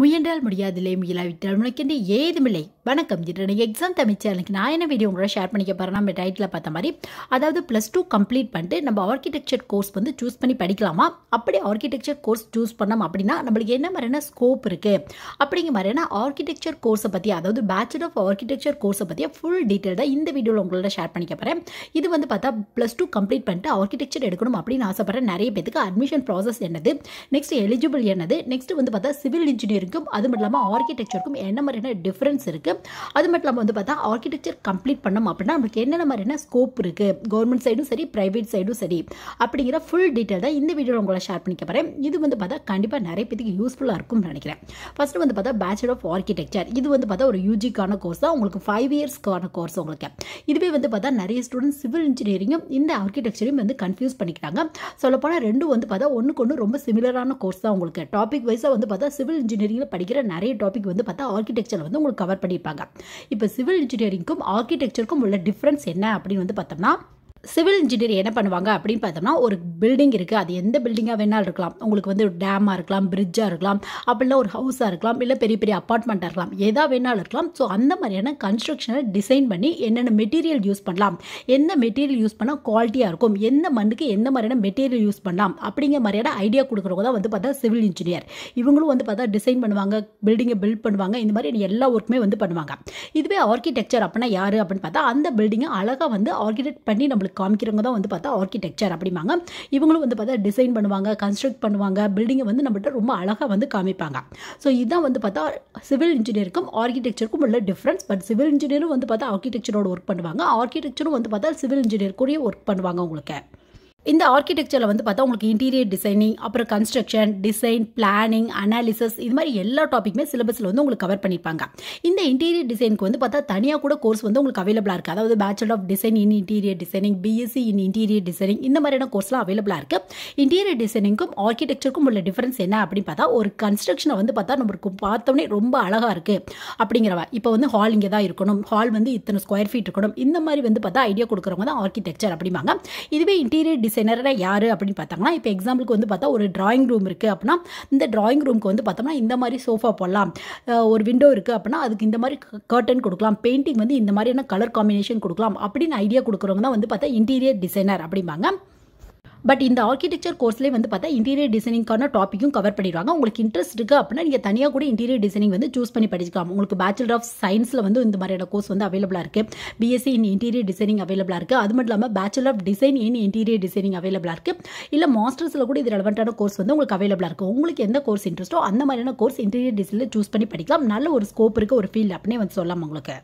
முயன்றால் முடியாதில்லை முயலாவிட்டால் முளைக்கின்ற ஏதுமில்லை வணக்கம் திடீர்னு எக்ஸாம் தமிழ் சேனலுக்கு நான் என்ன வீடியோ உங்களோட ஷேர் பண்ணிக்க போகிறேன் நம்ம டைட்டில் பார்த்த மாதிரி அதாவது ப்ளஸ் டூ கம்ப்ளீட் பண்ணிட்டு நம்ம ஆர்கிடெக்சர் கோர்ஸ் வந்து சூஸ் பண்ணி படிக்கலாமா அப்படி ஆர்கிடெக்சர் கோர்ஸ் சூஸ் பண்ணோம் அப்படின்னா நம்மளுக்கு என்ன மாதிரியான ஸ்கோப் இருக்குது அப்படிங்கிற மாதிரியான ஆர்கிடெக்சர் கோர்ஸை பற்றி அதாவது பேச்சுலர் ஆஃப் ஆர்கிடெக்சர் கோர்ஸை பற்றிய ஃபுல் டீட்டெயில்டாக இந்த வீடியோவில் உங்களோட ஷேர் பண்ணிக்க போகிறேன் இது வந்து பார்த்தா ப்ளஸ் டூ கம்ப்ளீட் பண்ணிட்டு ஆர்கிடெக்சர் எடுக்கணும் அப்படின்னு ஆசைப்படுற நிறைய பேருக்கு அட்மிஷன் ப்ராசஸ் என்னது நெக்ஸ்ட் எலிஜிபிள் என்னது நெக்ஸ்ட் வந்து பார்த்தா சிவில் இன்ஜினியரிங் இருக்கும் அது மட்டும் இல்லாமல் ஆர்கிடெக்சருக்கும் என்ன மாதிரியான டிஃப்ரென்ஸ் இருக்குது அது மட்டும் இல்லாமல் வந்து பார்த்தா ஆர்கிடெக்சர் கம்ப்ளீட் பண்ணோம் அப்படின்னா நம்மளுக்கு என்னென்ன மாதிரியான ஸ்கோப் இருக்குது கவர்மெண்ட் சைடும் சரி ப்ரைவேட் சைடும் சரி அப்படிங்கிற ஃபுல் டீட்டெயில் தான் இந்த வீடியோவில் உங்களை ஷேர் பண்ணிக்க போகிறேன் இது வந்து பார்த்தா கண்டிப்பாக நிறைய பேத்துக்கு யூஸ்ஃபுல்லாக இருக்கும்னு நினைக்கிறேன் ஃபஸ்ட்டு வந்து பார்த்தா பேச்சுலர் ஆஃப் ஆர்கிடெக்சர் இது வந்து பார்த்தா ஒரு யூஜிக்கான கோர்ஸ் தான் உங்களுக்கு ஃபைவ் இயர்ஸ்க்கான கோர்ஸ் உங்களுக்கு இதுவே வந்து பார்த்தா நிறைய ஸ்டூடெண்ட்ஸ் சிவில் இன்ஜினியரிங்கும் இந்த ஆர்கிடெக்சரையும் வந்து கன்ஃபியூஸ் பண்ணிக்கிட்டாங்க சொல்லப்போனால் ரெண்டும் வந்து பார்த்தா ஒன்றுக்கு ஒன்று ரொம்ப சிமிலரான கோர்ஸ் தான் உங்களுக்கு டாபிக் வைஸாக வந்து பார்த்தா சிவில் இன்ஜினியரிங் இன்ஜினியரிங்கில் படிக்கிற நிறைய டாபிக் வந்து பார்த்தா ஆர்கிடெக்சரில் வந்து உங்களுக்கு கவர் பண்ணியிருப்பாங்க இப்போ சிவில் இன்ஜினியரிங்க்கும் ஆர்கிடெக்சருக்கும் உள்ள டிஃப்ரென்ஸ் என்ன அப்படின்னு வந்து பார்த்தோம்னா சிவில் இன்ஜினியர் என்ன பண்ணுவாங்க அப்படின்னு பார்த்தோம்னா ஒரு பில்டிங் இருக்குது அது எந்த பில்டிங்காக வேணாலும் இருக்கலாம் உங்களுக்கு வந்து ஒரு டேமாக இருக்கலாம் பிரிட்ஜாக இருக்கலாம் அப்படின்னா ஒரு ஹவுஸாக இருக்கலாம் இல்லை பெரிய பெரிய அப்பார்ட்மெண்ட்டாக இருக்கலாம் எதாக வேணாலும் இருக்கலாம் ஸோ அந்த மாதிரியான கன்ஸ்ட்ரக்ஷனை டிசைன் பண்ணி என்னென்ன மெட்டீரியல் யூஸ் பண்ணலாம் என்ன மெட்டீரியல் யூஸ் பண்ணால் குவாலிட்டியாக இருக்கும் எந்த மண்ணுக்கு எந்த மாதிரியான மெட்டீரியல் யூஸ் பண்ணலாம் அப்படிங்கிற மாதிரியான ஐடியா கொடுக்குறவங்க தான் வந்து பார்த்தா சிவில் இன்ஜினியர் இவங்களும் வந்து பார்த்தா டிசைன் பண்ணுவாங்க பில்டிங்கை பில்ட் பண்ணுவாங்க இந்த மாதிரி எல்லா ஒர்க்குமே வந்து பண்ணுவாங்க இதுவே ஆர்கிடெக்சர் அப்படின்னா யார் அப்படின்னு பார்த்தா அந்த பில்டிங்கை அழகாக வந்து ஆர்கிடெக்ட் பண்ணி நம்மளுக்கு காமிக்கிறவங்க தான் வந்து பார்த்தா ஆர்கிடெக்சர் அப்படிம்பாங்க இவங்களும் வந்து பார்த்தா டிசைன் பண்ணுவாங்க கன்ஸ்ட்ரக்ட் பண்ணுவாங்க பில்டிங்கை வந்து நம்மகிட்ட ரொம்ப அழகாக வந்து காமிப்பாங்க ஸோ இதுதான் வந்து பார்த்தா சிவில் இன்ஜினியருக்கும் ஆர்கிடெக்சருக்கும் உள்ள டிஃப்ரென்ஸ் பட் சிவில் இன்ஜினியரும் வந்து பார்த்தா ஆர்கிடெக்சரோட ஒர்க் பண்ணுவாங்க ஆர்கிடெக்சரும் வந்து பார்த்தா சிவில் கூட ஒர்க் பண்ணுவாங்க உங்களுக்கு இந்த ஆர்கிடெக்சரில் வந்து பார்த்தா உங்களுக்கு இன்டீரியர் டிசைனிங் அப்புறம் கன்ஸ்ட்ரக்ஷன் டிசைன் பிளானிங் அனாலிசிஸ் இது மாதிரி எல்லா டாப்பிக்குமே சிலபஸில் வந்து உங்களுக்கு கவர் பண்ணியிருப்பாங்க இந்த இன்டீரியர் டிசைனுக்கு வந்து பார்த்தா தனியாக கூட கோர்ஸ் வந்து உங்களுக்கு அவைலபிளாக இருக்குது அதாவது bachelor of design in interior designing BSc in interior designing இந்த மாதிரியான கோர்ஸ்லாம் அவைலபிளாக இருக்குது இன்டீரியர் டிசைனிங்க்கும் ஆர்கிடெக்சருக்கும் உள்ள டிஃபரன்ஸ் என்ன அப்படின்னு பார்த்தா ஒரு கன்ஸ்ட்ரக்ஷனை வந்து பார்த்தா நம்மளுக்கு பார்த்தோன்னே ரொம்ப அழகாக இருக்குது அப்படிங்கிறவா இப்போ வந்து ஹால் இங்கே தான் இருக்கணும் ஹால் வந்து இத்தனை ஸ்கொயர் ஃபீட் இருக்கணும் இந்த மாதிரி வந்து பார்த்தா ஐடியா கொடுக்குறவங்க தான் ஆர்கிடெக்சர் அப்படிம்பாங்க இதுவே இன்டீரியர் டிசைனர்னா யார் அப்படின்னு பார்த்தாங்கன்னா இப்போ எக்ஸாம்பிளுக்கு வந்து பார்த்தா ஒரு ட்ராயிங் ரூம் இருக்குது அப்படின்னா இந்த ட்ராயிங் ரூமுக்கு வந்து பார்த்தோம்னா இந்த மாதிரி சோஃபா போடலாம் ஒரு விண்டோ இருக்குது அப்படின்னா அதுக்கு இந்த மாதிரி கர்ட்டன் கொடுக்கலாம் பெயிண்டிங் வந்து இந்த மாதிரியான கலர் காம்பினேஷன் கொடுக்கலாம் அப்படின்னு ஐடியா கொடுக்குறவங்க தான் வந்து பார்த்தா இன்டீரியர் டிசைனர் அப்படிம்பாங்க பட் இந்த ஆர்கிடெக்சர் கோர்ஸ்லேயே வந்து பார்த்தா இன்டீரியர் டிசைனிங்கான டாப்பிக்கும் கவர் பண்ணிடுவாங்க உங்களுக்கு இன்ட்ரெஸ்ட் இருக்குது அப்படின்னா நீங்கள் தனியாக கூட இன்டீரியர் டிசைனிங் வந்து சூஸ் பண்ணி படிச்சுக்கலாம் உங்களுக்கு பேச்சுலர் ஆஃப் சயின்ஸில் வந்து இந்த மாதிரியான கோர்ஸ் வந்து அவைலபிளாக இருக்குது பிஎஸ்சி இன் இன்டீரியர் டிசைனிங் அவைலபிளாக இருக்குது அது மட்டும் இல்லாமல் bachelor of design in interior designing அவைலபிளாக இருக்குது இல்லை மாஸ்டர்ஸில் கூட இது ரெலவெண்ட்டான கோர்ஸ் வந்து உங்களுக்கு அவைலபிளாக இருக்குது உங்களுக்கு எந்த கோர்ஸ் இன்ட்ரெஸ்ட்டோ அந்த மாதிரியான கோர்ஸ் இன்டீரியர் டிசைனில் சூஸ் பண்ணி படிக்கலாம் நல்ல ஒரு ஸ்கோப் இருக்குது ஒரு ஃபீல்டு அப்படின்னே வந்து சொல்லலாம் உங்களுக்கு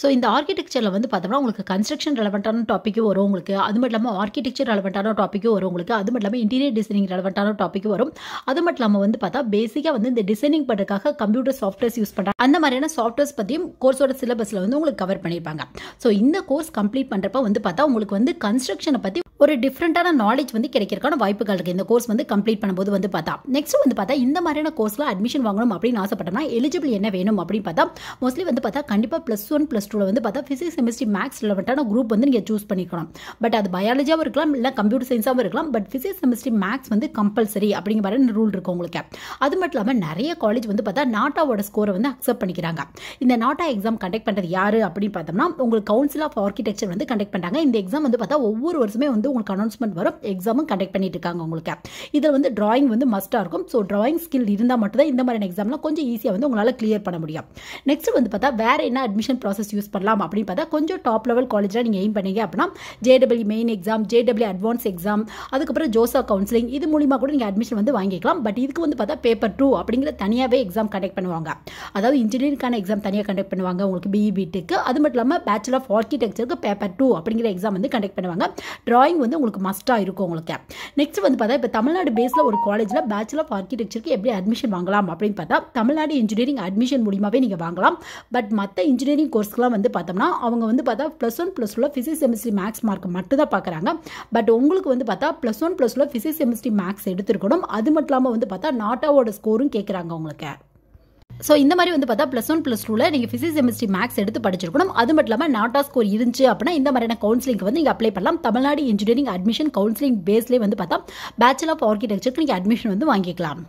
ஸோ இந்த ஆர்கிடெக்சரில் வந்து பார்த்தோம்னா உங்களுக்கு கன்ஸ்ட்ரக்ஷன் ரெலவெண்ட்டான டாப்பிக்கும் வரும் உங்களுக்கு அது மட்டும் இல்லாமல் ஆர்கிடெக்சர் ரெலவெண்ட்டான டாப்பிக்கும் வரும் உங்களுக்கு அது மட்டும் இல்லாமல் இன்டீரியர் டிசைனிங் ரெலவெண்ட்டான டாப்பிக்கும் வரும் அது மட்டும் இல்லாமல் வந்து பார்த்தா பேசிக்காக வந்து இந்த டிசைனிங் பண்ணுறதுக்காக கம்ப்யூட்டர் சாஃப்ட்வேர்ஸ் யூஸ் பண்ணுறாங்க அந்த மாதிரியான சாஃப்ட்வேர்ஸ் பற்றியும் கோர்ஸோட சிலபஸில் வந்து உங்களுக்கு கவர் பண்ணியிருப்பாங்க ஸோ இந்த கோர்ஸ் கம்ப்ளீட் பண்ணுறப்ப வந்து பார்த்தா உங்களுக்கு வந்து கன்ஸ்ட்ரக்ஷனை பற்றி ஒரு டிஃப்ரெண்ட்டான நாலேஜ் வந்து கிடைக்கிறக்கான வாய்ப்புகள் இருக்குது இந்த கோர்ஸ் வந்து கம்ப்ளீட் பண்ணும்போது வந்து பார்த்தா நெக்ஸ்ட் வந்து பார்த்தா இந்த மாதிரியான கோர்ஸில் அட்மிஷன் வாங்கணும் அப்படின்னு ஆசைப்பட்டோம்னா எலிஜிபிள் என்ன வேணும் அப்படின்னு பார்த்தா மோஸ்ட்லி வந்து பார்த்தா கண்டிப்பாக ப்ளஸ் ஒன் ப்ளஸ் டூவில் வந்து பார்த்தா ஃபிசிக்ஸ் கெமிஸ்ட்ரி மேக்ஸ் ரிலவெண்ட்டான குரூப் வந்து நீங்கள் சூஸ் பண்ணிக்கணும் பட் அது பயாலஜியாகவும் இருக்கலாம் இல்லை கம்ப்யூட்டர் சயின்ஸாகவும் இருக்கலாம் பட் ஃபிசிக்ஸ் கெமிஸ்ட்ரி மேக்ஸ் வந்து கம்பல்சரி அப்படிங்கிற மாதிரி ரூல் இருக்கும் உங்களுக்கு அது மட்டும் இல்லாமல் நிறைய காலேஜ் வந்து பார்த்தா நாட்டாவோட ஸ்கோரை வந்து அக்செப்ட் பண்ணிக்கிறாங்க இந்த நாட்டா எக்ஸாம் கண்டக்ட் பண்ணுறது யார் அப்படின்னு பார்த்தோம்னா உங்களுக்கு கவுன்சில் ஆஃப் ஆர்கிடெக்சர் வந்து கண்டக்ட் பண்ணுறாங்க இந்த எக்ஸாம் வந்து பார்த்தா ஒவ்வொரு வருஷமே வந்து வந்து உங்களுக்கு அனௌன்ஸ்மெண்ட் வரும் எக்ஸாமும் கண்டக்ட் பண்ணிட்டு இருக்காங்க உங்களுக்கு இதில் வந்து டிராயிங் வந்து மஸ்டாக இருக்கும் ஸோ டிராயிங் ஸ்கில் இருந்தால் மட்டும்தான் இந்த மாதிரியான எக்ஸாம்லாம் கொஞ்சம் ஈஸியாக வந்து உங்களால் கிளியர் பண்ண முடியும் நெக்ஸ்ட் வந்து பார்த்தா வேறு என்ன அட்மிஷன் ப்ராசஸ் யூஸ் பண்ணலாம் அப்படின்னு பார்த்தா கொஞ்சம் டாப் லெவல் காலேஜில் நீங்கள் எய்ம் பண்ணீங்க அப்படின்னா J W main exam J W advance exam அதுக்கப்புறம் ஜோசா கவுன்சிலிங் இது மூலிமா கூட நீங்கள் அட்மிஷன் வந்து வாங்கிக்கலாம் பட் இதுக்கு வந்து பார்த்தா பேப்பர் டூ அப்படிங்கிற தனியாகவே எக்ஸாம் கண்டக்ட் பண்ணுவாங்க அதாவது இன்ஜினியரிங்கான எக்ஸாம் தனியாக கண்டக்ட் பண்ணுவாங்க உங்களுக்கு பிஇபிட்டுக்கு e அது மட்டும் இல்லாமல் பேச்சுலர் ஆஃப் ஆர்கிடெக்சருக்கு பேப்பர் டூ அப்படிங்கிற எக்ஸாம் வந்து கண்டக்ட் பண்ணுவாங்க டிராயிங் டிராயிங் வந்து உங்களுக்கு மஸ்ட்டாக இருக்கும் உங்களுக்கு நெக்ஸ்ட் வந்து பார்த்தா இப்போ தமிழ்நாடு பேஸில் ஒரு காலேஜில் பேச்சுலர் ஆஃப் ஆர்கிடெக்சருக்கு எப்படி அட்மிஷன் வாங்கலாம் அப்படின்னு பார்த்தா தமிழ்நாடு இன்ஜினியரிங் அட்மிஷன் மூலியமாகவே நீங்கள் வாங்கலாம் பட் மற்ற இன்ஜினியரிங் கோர்ஸ்க்கெலாம் வந்து பார்த்தோம்னா அவங்க வந்து பார்த்தா ப்ளஸ் ஒன் ப்ளஸ் உள்ள ஃபிசிக்ஸ் கெமிஸ்ட்ரி மேக்ஸ் மார்க் மட்டும் தான் பார்க்குறாங்க பட் உங்களுக்கு வந்து பார்த்தா ப்ளஸ் ஒன் ப்ளஸ் உள்ள ஃபிசிக்ஸ் செமிஸ்ட்ரி மேக்ஸ் எடுத்துருக்கணும் அது மட்டும் இல்லாமல் வந்து பார்த்தா நாட்டாவோட ஸ்கோரும் கேட்குறாங்க உங்களுக்கு ஸோ இந்த மாதிரி வந்து பார்த்தா ப்ளஸ் ஒன் ப்ளஸ் டூவில் நீங்கள் ஃபிசிக்ஸ் கெமிஸ்ட்ரி மேக்ஸ் எடுத்து படிச்சிருக்கணும் அது மட்டும் இல்லாமல் நாட்டா ஸ்கோர் இருந்துச்சு அப்படின்னா இந்த மாதிரியான கவுன்சிலிங்க்கு வந்து நீங்கள் அப்ளை பண்ணலாம் தமிழ்நாடு இன்ஜினியரிங் அட்மிஷன் கவுன்சிலிங் பேஸ்லேயே வந்து பார்த்தா பேச்சுலர் ஆஃப் ஆர்கிடெக்சருக்கு நீங்கள் அட்மிஷன் வந்து வாங்கிக்கலாம்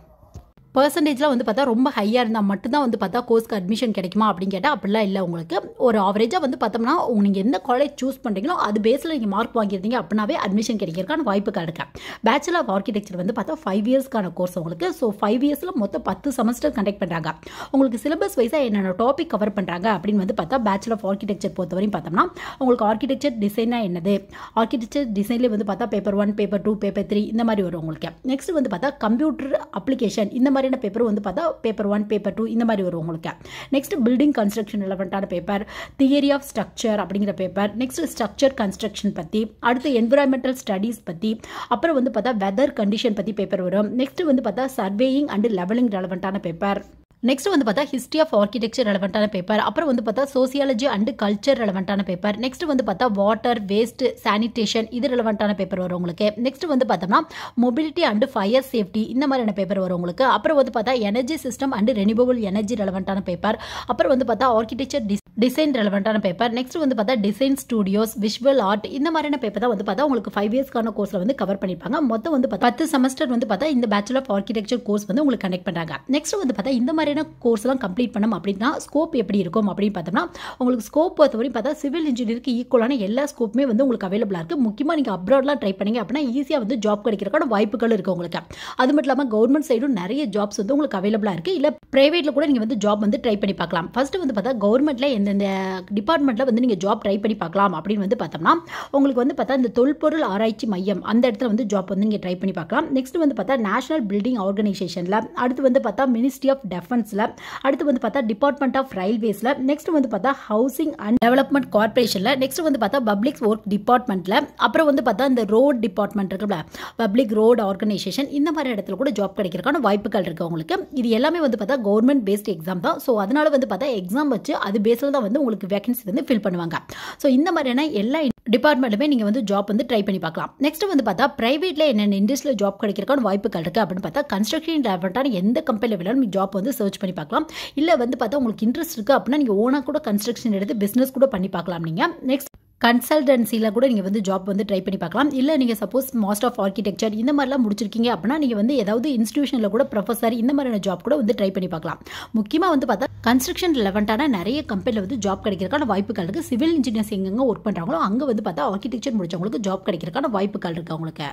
பர்சன்டேஜ்லாம் வந்து பார்த்தா ரொம்ப ஹையாக இருந்தால் மட்டும்தான் வந்து பார்த்தா கோர்ஸ்க்கு அட்மிஷன் கிடைக்குமா அப்படின்னு கேட்டால் அப்படிலாம் இல்லை உங்களுக்கு ஒரு ஆவரேஜாக வந்து பார்த்தோம்னா நீங்கள் எந்த காலேஜ் சூஸ் பண்ணுறீங்களோ அது பேஸில் நீங்கள் மார்க் வாங்கியிருந்தீங்க அப்படின்னாவே அட்மிஷன் கிடைக்கிறதுக்கான வாய்ப்பு கிடைக்க பேச்சுலர் ஆஃப் ஆர்கிடெக்சர் வந்து பார்த்தா ஃபைவ் இயர்ஸ்க்கான கோர்ஸ் உங்களுக்கு ஸோ ஃபைவ் இயர்ஸில் மொத்தம் பத்து செமஸ்டர் கண்டக்ட் பண்ணுறாங்க உங்களுக்கு சிலபஸ் வைஸாக என்னென்ன டாபிக் கவர் பண்ணுறாங்க அப்படின்னு வந்து பார்த்தா பேச்சுலர் ஆஃப் ஆர்கிடெக்சர் பொறுத்தவரையும் பார்த்தோம்னா உங்களுக்கு ஆர்கிடெக்சர் டிசைனாக என்னது ஆர்கிடெக்சர் டிசைன்லேயே வந்து பார்த்தா paper one paper two paper three இந்த மாதிரி வரும் உங்களுக்கு நெக்ஸ்ட் வந்து பார்த்தா கம்ப்யூட்டர் அப்ளிகேஷன் இந்த மாதிரி இரண்டு பேப்பர் வந்து பார்த்தா பேப்பர் ஒன் பேப்பர் டூ இந்த மாதிரி வரும் உங்களுக்கு நெக்ஸ்ட் பில்டிங் கன்ஸ்ட்ரக்ஷன் ரிலவெண்ட்டான பேப்பர் தியரி ஆஃப் ஸ்ட்ரக்சர் அப்படிங்கிற பேப்பர் நெக்ஸ்ட் ஸ்ட்ரக்சர் கன்ஸ்ட்ரக்ஷன் பற்றி அடுத்து என்விரான்மெண்டல் ஸ்டடீஸ் பற்றி அப்புறம் வந்து பார்த்தா வெதர் கண்டிஷன் பற்றி பேப்பர் வரும் நெக்ஸ்ட் வந்து பார்த்தா சர்வேயிங் அண்ட் லெவலிங் ரெலவெண்ட்டான பேப்பர் நெக்ஸ்ட் வந்து பார்த்தா ஹிஸ்ட்ரி ஆஃப் ஆர்கிடெக்சர் ரெலவெண்டான பேப்பர் அப்புறம் வந்து பார்த்தா சோசியாலஜி அண்ட் கல்ச்சர் ரெலவெண்டான பேப்பர் நெக்ஸ்ட் வந்து பார்த்தா வாட்டர் வேஸ்ட் சானிடேஷன் இது ரெலவெண்டான பேப்பர் வரும் உங்களுக்கு நெக்ஸ்ட் வந்து பார்த்தோம்னா மொபிலிட்டி அண்ட் ஃபயர் சேஃப்டி இந்த மாதிரியான பேப்பர் வரும் உங்களுக்கு அப்புறம் வந்து பார்த்தா energy system and renewable energy ரெலவெண்டான பேப்பர் அப்புறம் வந்து பார்த்தா ஆர்கிடெக்சர் டிஸ் டிசைன் ரெலவெண்ட்டான பேப்பர் நெக்ஸ்ட் வந்து பார்த்தா டிசைன் ஸ்டூடியோஸ் விஷுவல் ஆர்ட் இந்த மாதிரியான பேப்பர் தான் வந்து பார்த்தா உங்களுக்கு ஃபைவ் இயர்ஸ்க்கான கோர்ஸில் வந்து கவர் பண்ணிருப்பாங்க மொத்தம் வந்து பத்து செமஸ்டர் வந்து பார்த்தா இந்த பேச்சுலர் ஆஃப் ஆர்கிடெக்சர் கோர்ஸ் வந்து உங்களுக்கு கனெக்ட் பண்ணுறாங்க நெக்ஸ்ட் வந்து பார்த்தா இந்த மாதிரியான கோர்ஸ்லாம் கம்ப்ளீட் பண்ணோம் அப்படின்னா ஸ்கோப் எப்படி இருக்கும் அப்படின்னு பார்த்தோம்னா உங்களுக்கு ஸ்கோப் பொறுத்தவரையும் பார்த்தா சிவில் இன்ஜினியருக்கு ஈக்குவலான எல்லா ஸ்கோப்புமே வந்து உங்களுக்கு அவைலபிளாக இருக்குது முக்கியமாக நீங்கள் அப்ராட்லாம் ட்ரை பண்ணீங்க அப்படின்னா ஈஸியாக வந்து ஜாப் கிடைக்கிறக்கான வாய்ப்புகள் இருக்குது உங்களுக்கு அது மட்டும் இல்லாமல் கவர்மெண்ட் சைடும் நிறைய ஜாப்ஸ் வந்து உங்களுக்கு அவைலபிளாக இருக்குது இல்லை ப்ரைவேட்டில் கூட நீங்கள் வந்து ஜாப் வந்து ட்ரை பண்ணி பார்க்கலாம் ஃபஸ்ட்டு வந்து பார்த்தா கவர்மெண்ட்டில் எந்த இந்தந்த டிபார்ட்மெண்ட்டில் வந்து நீங்கள் ஜாப் ட்ரை பண்ணி பார்க்கலாம் அப்படின்னு வந்து பார்த்தோம்னா உங்களுக்கு வந்து பார்த்தா இந்த தொல்பொருள் ஆராய்ச்சி மையம் அந்த இடத்துல வந்து ஜாப் வந்து நீங்கள் ட்ரை பண்ணி பார்க்கலாம் நெக்ஸ்ட் வந்து பார்த்தா நேஷனல் பில்டிங் ஆர்கனைசேஷனில் அடுத்து வந்து பார்த்தா மினிஸ்ட்ரி ஆஃப் டெஃபென்ஸில் அடுத்து வந்து பார்த்தா டிபார்ட்மெண்ட் ஆஃப் ரயில்வேஸில் நெக்ஸ்ட் வந்து பார்த்தா ஹவுசிங் அண்ட் டெவலப்மெண்ட் கார்பரேஷனில் நெக்ஸ்ட் வந்து பார்த்தா பப்ளிக் ஒர்க் டிபார்ட்மெண்ட்டில் அப்புறம் வந்து பார்த்தா இந்த ரோட் டிபார்ட்மெண்ட் இருக்குல்ல பப்ளிக் ரோடு ஆர்கனைசேஷன் இந்த மாதிரி இடத்துல கூட ஜாப் கிடைக்கிறதுக்கான வாய்ப்புகள் இருக்குது உங்களுக்கு இது எல்லாமே வந்து பார்த்தா கவர்மெண்ட் பேஸ்ட் எக்ஸாம் தான் ஸோ அதனால் வந்து பார்த்தா எக்ஸாம் வச்சு அது பேஸில் ஸோ தான் வந்து உங்களுக்கு வேகன்சி வந்து ஃபில் பண்ணுவாங்க ஸோ இந்த மாதிரியான எல்லா டிபார்ட்மெண்ட்டுமே நீங்கள் வந்து ஜாப் வந்து ட்ரை பண்ணி பார்க்கலாம் நெக்ஸ்ட் வந்து பார்த்தா ப்ரைவேட்டில் என்னென்ன இண்டஸ்ட்ரியில் ஜாப் கிடைக்கிறக்கான வாய்ப்புகள் இருக்குது அப்படின்னு பார்த்தா கன்ஸ்ட்ரக்ஷன் ரிலேட்டடான எந்த கம்பெனியில் வேணாலும் நீங்கள் ஜாப் வந்து சர்ச் பண்ணி பார்க்கலாம் இல்லை வந்து பார்த்தா உங்களுக்கு இன்ட்ரெஸ்ட் இருக்குது அப்படின்னா நீங்கள் ஓனாக கூட கன்ஸ்ட்ரக்ஷன் எடுத்து பிஸ்னஸ் கூட பண்ணி பார்க்கலாம் நீங்கள் நெக்ஸ்ட் கன்சல்டன்சியில் கூட நீங்கள் வந்து ஜாப் வந்து ட்ரை பண்ணி பார்க்கலாம் இல்லை நீங்கள் சப்போஸ் மாஸ்ட் ஆஃப் ஆர்கிடெக்சர் இந்த மாதிரிலாம் முடிச்சிருக்கீங்க அப்படின்னா நீங்கள் வந்து ஏதாவது இன்ஸ்டியூஷனில் கூட ப்ரொஃபஸர் இந்த மாதிரியான ஜாப் கூட வந்து ட்ரை பண்ணி பார்க்கலாம் முக்கியமாக வந்து பார்த்தா கன்ஸ்ட்ரக்ஷன் ரிலவெண்ட்டான நிறைய கம்பெனியில் வந்து ஜாப் கிடைக்கிறதுக்கான வாய்ப்புகள் இருக்குது சிவில் இன்ஜினியர்ஸ் எங்கெங்கே ஒர்க் பண்ணுறாங்களோ அங்கே வந்து பார்த்தா ஆர்கிடெக்சர் முடிச்சவங்களுக்கு ஜாப் கிடைக்கிறதுக்கான வாய்ப்புகள் இருக்குது அவங்களுக்கு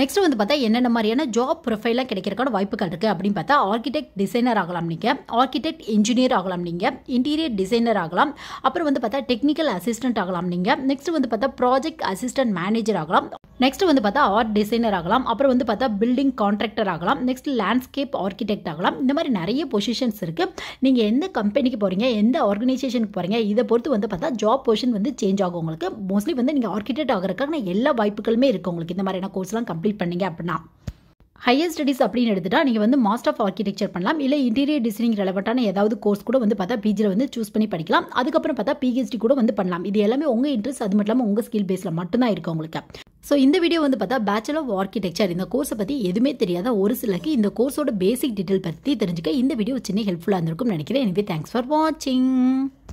நெக்ஸ்ட் வந்து பார்த்தா என்னென்ன மாதிரியான ஜாப் ப்ரொஃபைலாக கிடைக்கிறக்கான வாய்ப்புகள் இருக்குது அப்படின்னு பார்த்தா ஆர்கிடெக்ட் டிசைனர் ஆகலாம் நீங்கள் ஆர்கிடெக்ட் இன்ஜினியர் ஆகலாம் நீங்கள் இன்டீரியர் டிசைனர் ஆகலாம் அப்புறம் வந்து பார்த்தா டெக்னிக்கல் அசிஸ்டன்ட் ஆகலாம் நீங்கள் நெக்ஸ்ட் வந்து பார்த்தா ப்ராஜெக்ட் அசிஸ்டன்ட் மேனேஜர் ஆகலாம் நெக்ஸ்ட் வந்து பார்த்தா ஆர்ட் டிசைனர் ஆகலாம் அப்புறம் வந்து பார்த்தா பில்டிங் கான்ட்ராக்டர் ஆகலாம் நெக்ஸ்ட் லேண்ட்ஸ்கேப் ஆர்கிடெக்ட் ஆகலாம் இந்த மாதிரி நிறைய பொசிஷன்ஸ் இருக்குது நீங்கள் எந்த கம்பெனிக்கு போகிறீங்க எந்த ஆர்கனைசேஷனுக்கு போகிறீங்க இதை பொறுத்து வந்து பார்த்தா ஜாப் பொசிஷன் வந்து சேஞ்ச் ஆகும் உங்களுக்கு மோஸ்ட்லி வந்து நீங்கள் ஆர்கிடெக்ட் ஆகிறதுக்கான எல்லா வாய்ப்புகளுமே இருக்குது உங்களுக்கு இந்த மாதிரியான கோர்ஸ்லாம் கம்ப்ளீட் கம்ப்ளீட் பண்ணீங்க அப்படின்னா ஹையர் ஸ்டடீஸ் அப்படின்னு எடுத்துட்டா நீங்கள் வந்து மாஸ்டர் ஆஃப் ஆர்கிடெக்சர் பண்ணலாம் இல்லை இன்டீரியர் டிசைனிங் ரெலவெண்ட்டான ஏதாவது கோர்ஸ் கூட வந்து பார்த்தா பிஜியில் வந்து சூஸ் பண்ணி படிக்கலாம் அதுக்கப்புறம் பார்த்தா பிஹெச்டி கூட வந்து பண்ணலாம் இது எல்லாமே உங்கள் இன்ட்ரெஸ்ட் அது மட்டும் இல்லாமல் உங்கள் ஸ்கில் பேஸில் மட்டும்தான் இருக்கும் உங்களுக்கு ஸோ இந்த வீடியோ வந்து பார்த்தா பேச்சுலர் ஆஃப் ஆர்கிடெக்சர் இந்த கோர்ஸை பற்றி எதுவுமே தெரியாத ஒரு சிலருக்கு இந்த கோர்ஸோட பேசிக் டீட்டெயில் பற்றி தெரிஞ்சுக்க இந்த வீடியோ சின்ன ஹெல்ப்ஃபுல்லாக இருந்திருக்கும்னு நினைக்கிறேன் எனவே தேங்க்ஸ் ஃபார் வாட்சிங்